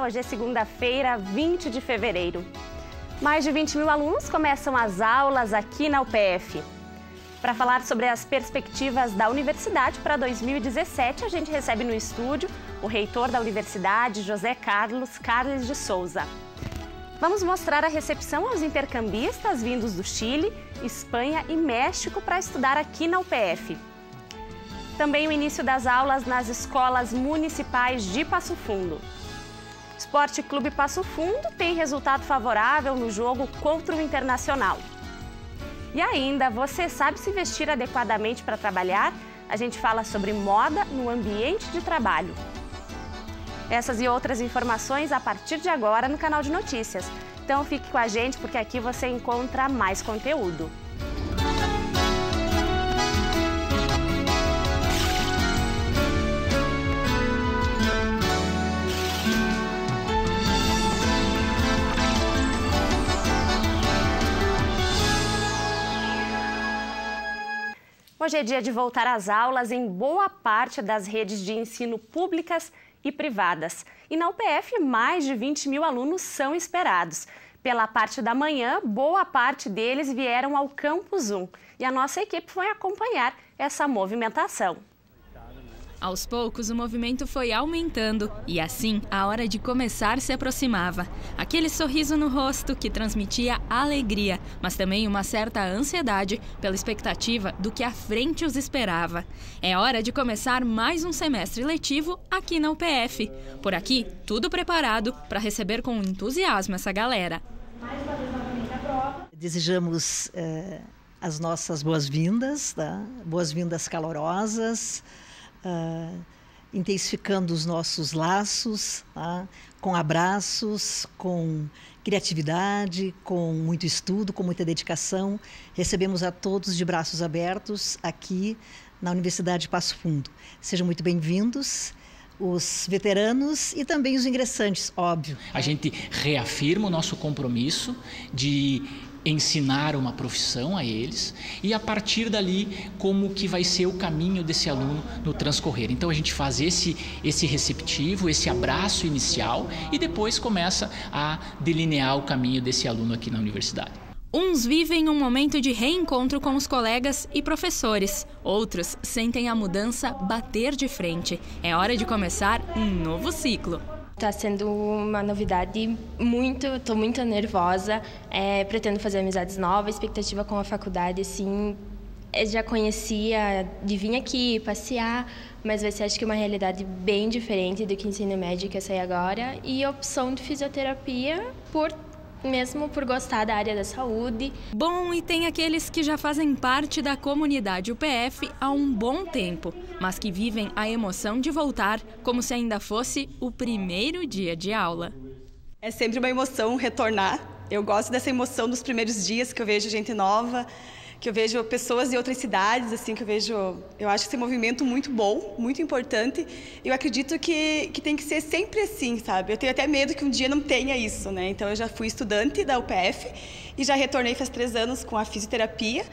Nacional. Hoje é segunda-feira, 20 de fevereiro. Mais de 20 mil alunos começam as aulas aqui na UPF. Para falar sobre as perspectivas da universidade para 2017, a gente recebe no estúdio o reitor da universidade, José Carlos Carles de Souza. Vamos mostrar a recepção aos intercambistas vindos do Chile, Espanha e México para estudar aqui na UPF. Também o início das aulas nas escolas municipais de Passo Fundo. Esporte Clube Passo Fundo tem resultado favorável no jogo contra o Internacional. E ainda, você sabe se vestir adequadamente para trabalhar? A gente fala sobre moda no ambiente de trabalho. Essas e outras informações a partir de agora no canal de notícias. Então fique com a gente porque aqui você encontra mais conteúdo. Hoje é dia de voltar às aulas em boa parte das redes de ensino públicas e privadas. E na UPF, mais de 20 mil alunos são esperados. Pela parte da manhã, boa parte deles vieram ao Campus 1 e a nossa equipe foi acompanhar essa movimentação. Aos poucos, o movimento foi aumentando e assim a hora de começar se aproximava. Aquele sorriso no rosto que transmitia alegria, mas também uma certa ansiedade pela expectativa do que à frente os esperava. É hora de começar mais um semestre letivo aqui na UPF. Por aqui, tudo preparado para receber com entusiasmo essa galera. Desejamos eh, as nossas boas-vindas, tá? boas-vindas calorosas uh, intensificando os nossos laços, tá? com abraços, com criatividade, com muito estudo, com muita dedicação. Recebemos a todos de braços abertos aqui na Universidade Passo Fundo. Sejam muito bem-vindos os veteranos e também os ingressantes, óbvio. A gente reafirma o nosso compromisso de ensinar uma profissão a eles e a partir dali como que vai ser o caminho desse aluno no transcorrer. Então a gente faz esse esse receptivo, esse abraço inicial e depois começa a delinear o caminho desse aluno aqui na universidade. Uns vivem um momento de reencontro com os colegas e professores, outros sentem a mudança bater de frente. É hora de começar um novo ciclo está sendo uma novidade muito, estou muito nervosa, é, pretendo fazer amizades novas, expectativa com a faculdade, assim, já conhecia de vir aqui, passear, mas vai ser acho que uma realidade bem diferente do que ensino médio que eu sei agora e a opção de fisioterapia por mesmo por gostar da área da saúde. Bom, e tem aqueles que já fazem parte da comunidade UPF há um bom tempo, mas que vivem a emoção de voltar como se ainda fosse o primeiro dia de aula. É sempre uma emoção retornar. Eu gosto dessa emoção dos primeiros dias que eu vejo gente nova que eu vejo pessoas de outras cidades, assim, que eu vejo, eu acho esse movimento muito bom, muito importante. Eu acredito que, que tem que ser sempre assim, sabe? Eu tenho até medo que um dia não tenha isso, né? Então eu já fui estudante da UPF e já retornei faz três anos com a fisioterapia.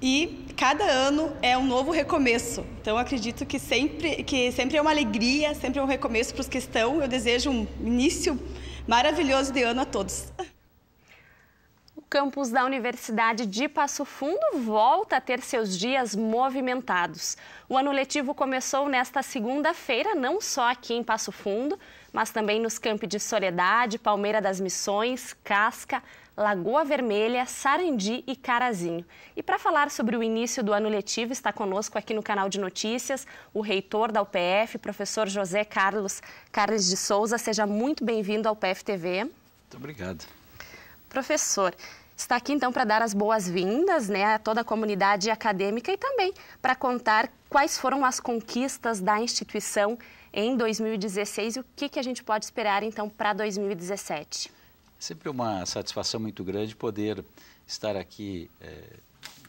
E cada ano é um novo recomeço. Então acredito que sempre que sempre é uma alegria, sempre é um recomeço para os que estão. Eu desejo um início maravilhoso de ano a todos campus da Universidade de Passo Fundo volta a ter seus dias movimentados. O ano letivo começou nesta segunda-feira, não só aqui em Passo Fundo, mas também nos campi de Soledade, Palmeira das Missões, Casca, Lagoa Vermelha, Sarandi e Carazinho. E para falar sobre o início do ano letivo, está conosco aqui no canal de notícias o reitor da UPF, professor José Carlos Carlos de Souza. Seja muito bem-vindo ao PFTV. Muito obrigado. Professor, está aqui então para dar as boas-vindas né, a toda a comunidade acadêmica e também para contar quais foram as conquistas da instituição em 2016 e o que, que a gente pode esperar então para 2017. É sempre uma satisfação muito grande poder estar aqui é,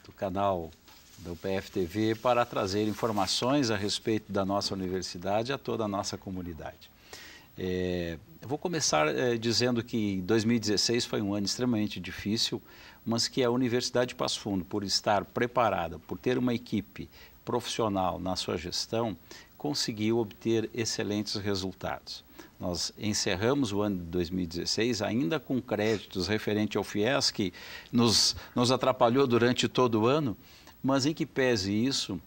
do canal do PFTV para trazer informações a respeito da nossa universidade a toda a nossa comunidade. É, eu vou começar é, dizendo que 2016 foi um ano extremamente difícil, mas que a Universidade de Passo Fundo, por estar preparada, por ter uma equipe profissional na sua gestão, conseguiu obter excelentes resultados. Nós encerramos o ano de 2016 ainda com créditos referente ao FIES, que nos, nos atrapalhou durante todo o ano, mas em que pese isso,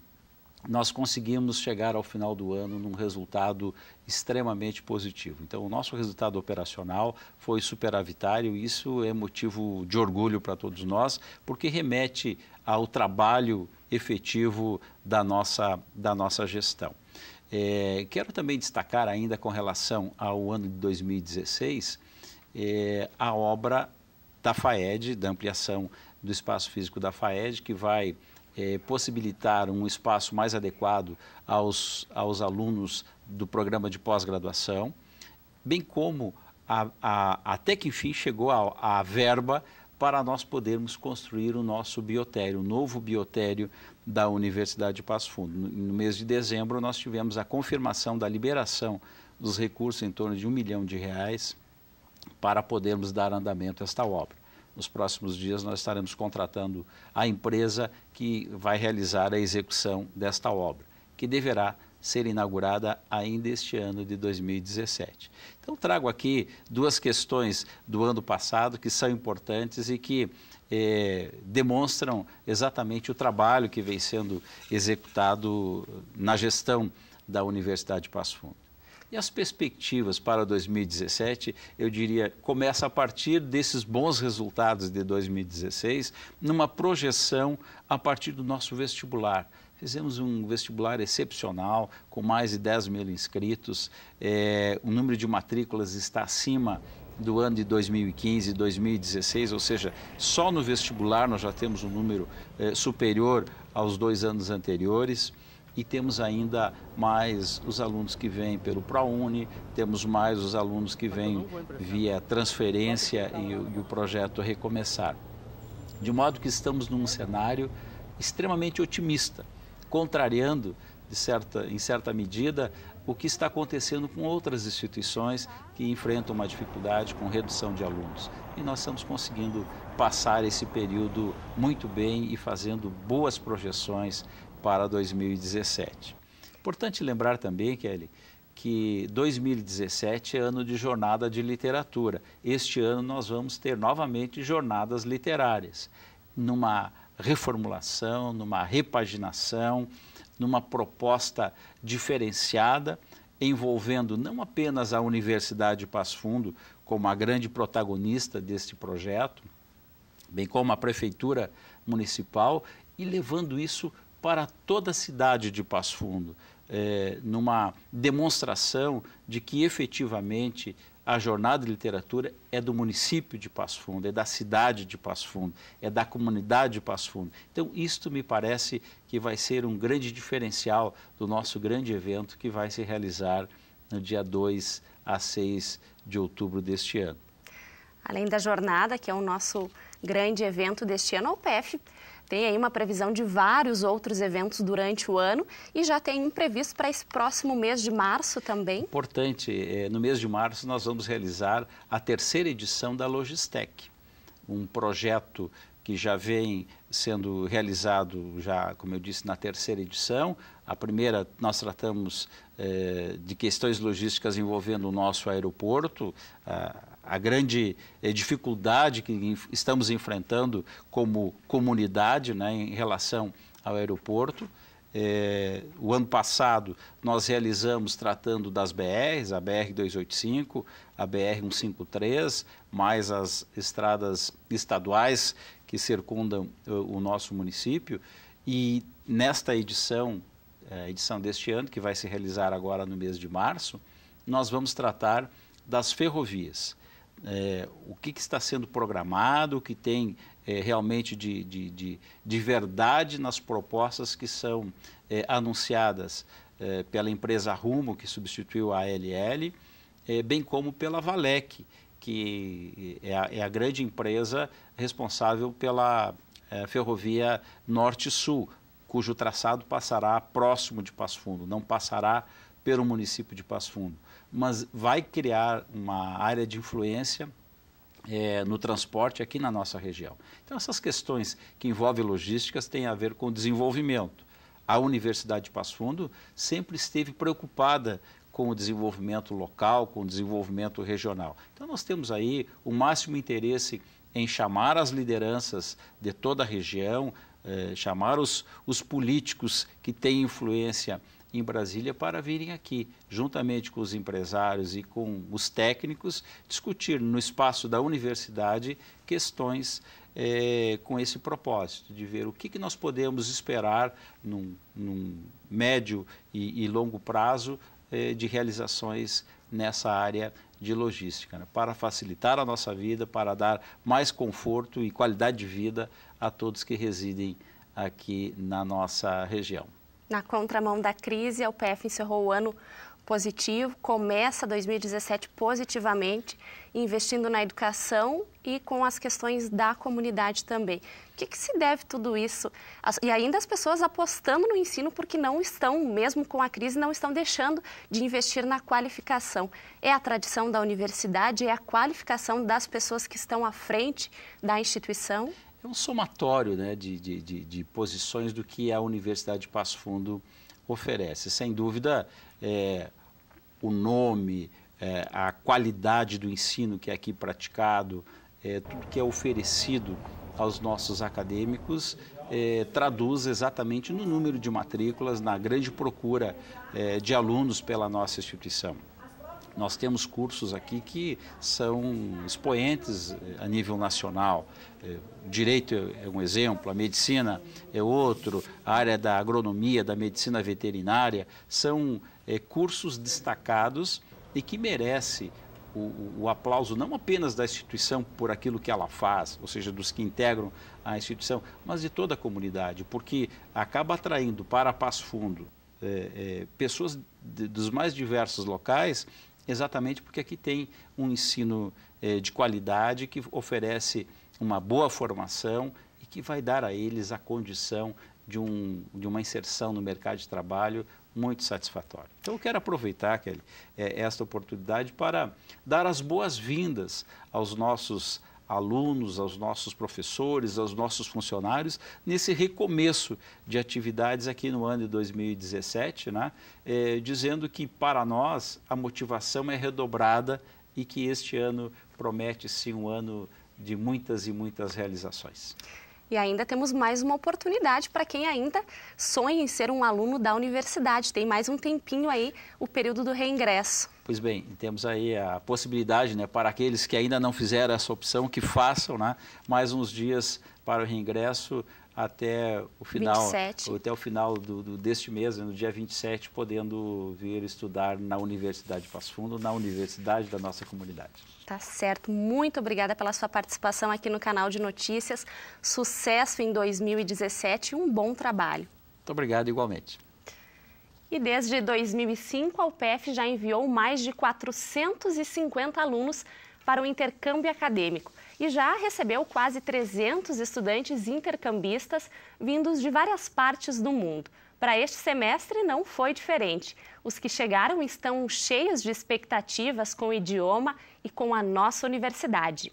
nós conseguimos chegar ao final do ano num resultado extremamente positivo. Então, o nosso resultado operacional foi superavitário e isso é motivo de orgulho para todos nós, porque remete ao trabalho efetivo da nossa, da nossa gestão. É, quero também destacar ainda com relação ao ano de 2016 é, a obra da FAED, da ampliação do espaço físico da FAED, que vai é, possibilitar um espaço mais adequado aos, aos alunos do programa de pós-graduação, bem como a, a, até que enfim chegou a, a verba para nós podermos construir o nosso biotério, o novo biotério da Universidade de Passo Fundo. No, no mês de dezembro, nós tivemos a confirmação da liberação dos recursos em torno de um milhão de reais para podermos dar andamento a esta obra nos próximos dias nós estaremos contratando a empresa que vai realizar a execução desta obra, que deverá ser inaugurada ainda este ano de 2017. Então trago aqui duas questões do ano passado que são importantes e que eh, demonstram exatamente o trabalho que vem sendo executado na gestão da Universidade de Passo Fundo. E as perspectivas para 2017, eu diria, começa a partir desses bons resultados de 2016, numa projeção a partir do nosso vestibular. Fizemos um vestibular excepcional, com mais de 10 mil inscritos, é, o número de matrículas está acima do ano de 2015 e 2016, ou seja, só no vestibular nós já temos um número é, superior aos dois anos anteriores e temos ainda mais os alunos que vêm pelo ProUni, temos mais os alunos que vêm via transferência e, e o projeto Recomeçar. De modo que estamos num cenário extremamente otimista, contrariando, de certa, em certa medida, o que está acontecendo com outras instituições que enfrentam uma dificuldade com redução de alunos. E nós estamos conseguindo passar esse período muito bem e fazendo boas projeções para 2017. Importante lembrar também, Kelly, que 2017 é ano de jornada de literatura. Este ano nós vamos ter novamente jornadas literárias, numa reformulação, numa repaginação, numa proposta diferenciada, envolvendo não apenas a Universidade Passo Fundo como a grande protagonista deste projeto, bem como a Prefeitura Municipal, e levando isso para toda a cidade de Passo Fundo, é, numa demonstração de que efetivamente a jornada de literatura é do município de Passo Fundo, é da cidade de Passo Fundo, é da comunidade de Passo Fundo. Então, isto me parece que vai ser um grande diferencial do nosso grande evento que vai se realizar no dia 2 a 6 de outubro deste ano. Além da jornada, que é o nosso grande evento deste ano, o PEF tem aí uma previsão de vários outros eventos durante o ano e já tem um previsto para esse próximo mês de março também. Importante, eh, no mês de março nós vamos realizar a terceira edição da Logistec, um projeto que já vem sendo realizado, já como eu disse, na terceira edição. A primeira nós tratamos eh, de questões logísticas envolvendo o nosso aeroporto, a, a grande eh, dificuldade que estamos enfrentando como comunidade né, em relação ao aeroporto. Eh, o ano passado nós realizamos tratando das BRs, a BR 285, a BR 153, mais as estradas estaduais que circundam o, o nosso município. E nesta edição, eh, edição deste ano, que vai se realizar agora no mês de março, nós vamos tratar das ferrovias é, o que, que, está sendo programado, o que tem é, realmente de, de, de, de, verdade nas propostas que são é, anunciadas é, pela empresa Rumo, que substituiu a ALL, é, bem como pela Valec, que é a, é a grande empresa responsável pela é, ferrovia Norte-Sul, cujo traçado passará próximo de Passo Fundo, não passará pelo município de Passo Fundo mas vai criar uma área de influência é, no transporte aqui na nossa região. Então, essas questões que envolvem logísticas têm a ver com desenvolvimento. A Universidade de Passo Fundo sempre esteve preocupada com o desenvolvimento local, com o desenvolvimento regional. Então, nós temos aí o máximo interesse em chamar as lideranças de toda a região, eh, chamar os, os políticos que têm influência em Brasília para virem aqui, juntamente com os empresários e com os técnicos, discutir no espaço da universidade questões é, com esse propósito, de ver o que, que nós podemos esperar num, num médio e, e, longo prazo é, de realizações nessa área de logística, né? para facilitar a nossa vida, para dar mais conforto e qualidade de vida a todos que residem aqui na nossa região. Na contramão da crise, a UPF encerrou o ano positivo, começa 2017 positivamente, investindo na educação e com as questões da comunidade também. O que, que, se deve tudo isso? E ainda as pessoas apostando no ensino porque não estão, mesmo com a crise, não estão deixando de investir na qualificação. É a tradição da universidade, é a qualificação das pessoas que estão à frente da instituição? é um somatório né, de, de, de, de posições do que a Universidade de Passo Fundo oferece. Sem dúvida, é, o nome, é, a qualidade do ensino que é aqui praticado, é, tudo que é oferecido aos nossos acadêmicos é, traduz exatamente no número de matrículas, na grande procura é, de alunos pela nossa instituição. Nós temos cursos aqui que são expoentes eh, a nível nacional. Eh, direito é, é um exemplo, a medicina é outro, a área da agronomia, da medicina veterinária, são é, cursos destacados e que merece o, o, aplauso não apenas da instituição por aquilo que ela faz, ou seja, dos que integram a instituição, mas de toda a comunidade, porque acaba atraindo para Passo Fundo é, é, pessoas de, dos mais diversos locais exatamente porque aqui tem um ensino é, de qualidade que oferece uma boa formação e que vai dar a eles a condição de, um, de uma inserção no mercado de trabalho muito satisfatória. Então, eu quero aproveitar, Kelly, é, esta oportunidade para dar as boas-vindas aos nossos alunos, aos nossos professores, aos nossos funcionários, nesse recomeço de atividades aqui no ano de 2017, né? É, dizendo que para nós a motivação é redobrada e que este ano promete sim um ano de muitas e muitas realizações. E ainda temos mais uma oportunidade para quem ainda sonha em ser um aluno da universidade. Tem mais um tempinho aí o período do reingresso. Pois bem, temos aí a possibilidade, né, para aqueles que ainda não fizeram essa opção, que façam, né, mais uns dias para o reingresso até o final 27. até o final do, do, deste mês, né, no dia 27, podendo vir estudar na Universidade de Passo Fundo, na universidade da nossa comunidade. Tá certo. Muito obrigada pela sua participação aqui no canal de notícias. Sucesso em 2017 e um bom trabalho. Muito obrigado igualmente. E desde 2005, a UPF já enviou mais de 450 alunos para o intercâmbio acadêmico e já recebeu quase 300 estudantes intercambistas vindos de várias partes do mundo. Para este semestre não foi diferente. Os que chegaram estão cheios de expectativas com o idioma e com a nossa universidade.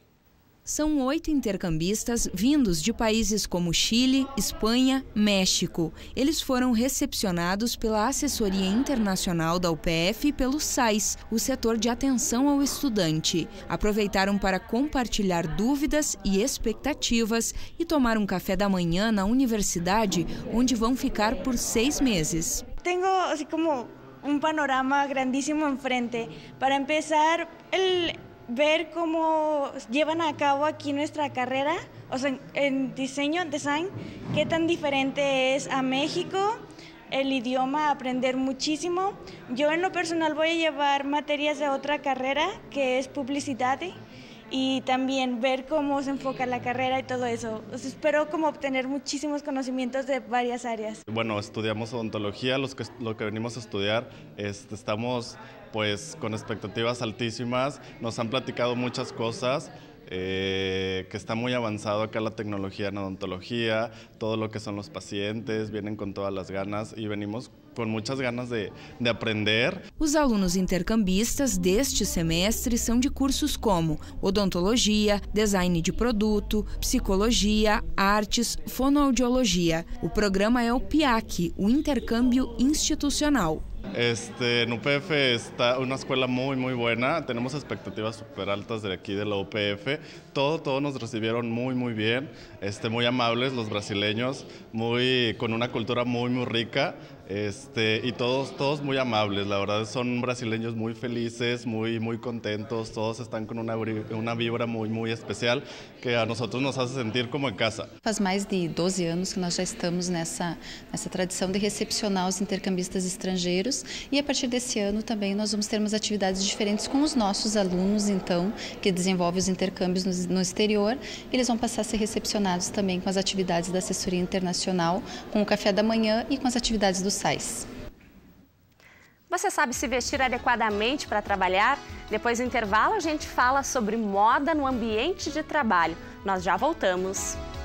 São oito intercambistas vindos de países como Chile, Espanha, México. Eles foram recepcionados pela assessoria internacional da UPF e pelo SAIS, o setor de atenção ao estudante. Aproveitaram para compartilhar dúvidas e expectativas e tomar um café da manhã na universidade, onde vão ficar por seis meses. Tenho assim como um panorama grandíssimo em frente. Para começar, el ver cómo llevan a cabo aquí nuestra carrera, o sea, en diseño, design, qué tan diferente es a México, el idioma, aprender muchísimo. Yo en lo personal voy a llevar materias de otra carrera que es publicidad y también ver cómo se enfoca la carrera y todo eso. espero como obtener muchísimos conocimientos de varias áreas. Bueno, estudiamos odontología, lo que venimos a estudiar, este, estamos pues con expectativas altísimas, nos han platicado muchas cosas. Eh, que está muy avanzado acá la tecnología en odontología, todo lo que son los pacientes, vienen con todas las ganas y venimos com muitas ganas de, de aprender. Os alunos intercambistas deste semestre são de cursos como odontologia, design de produto, psicologia, artes, fonoaudiologia. O programa é o PIAC, o intercâmbio institucional. Este, no UPF está uma escola muito muito boa. temos expectativas super altas de aqui da UPF. Todo, todo nos receberam muito muito bem. Este, muito amáveis, os brasileiros, muito com uma cultura muito muito rica. Este, y todos, todos muy amables, la verdad son brasileños muy felices, muy, muy contentos, todos están con una, una vibra muy, muy especial que a nosotros nos hace sentir como en casa. Faz mais de 12 anos que nós já estamos nessa, nessa tradição de recepcionar os intercambistas estrangeiros e a partir desse ano também nós vamos ter umas atividades diferentes com os nossos alunos, então, que desenvolvem os intercâmbios no, exterior, eles vão passar a ser recepcionados também com as atividades da assessoria internacional, com o café da manhã e com as atividades do você sabe se vestir adequadamente para trabalhar? Depois do intervalo, a gente fala sobre moda no ambiente de trabalho. Nós já voltamos.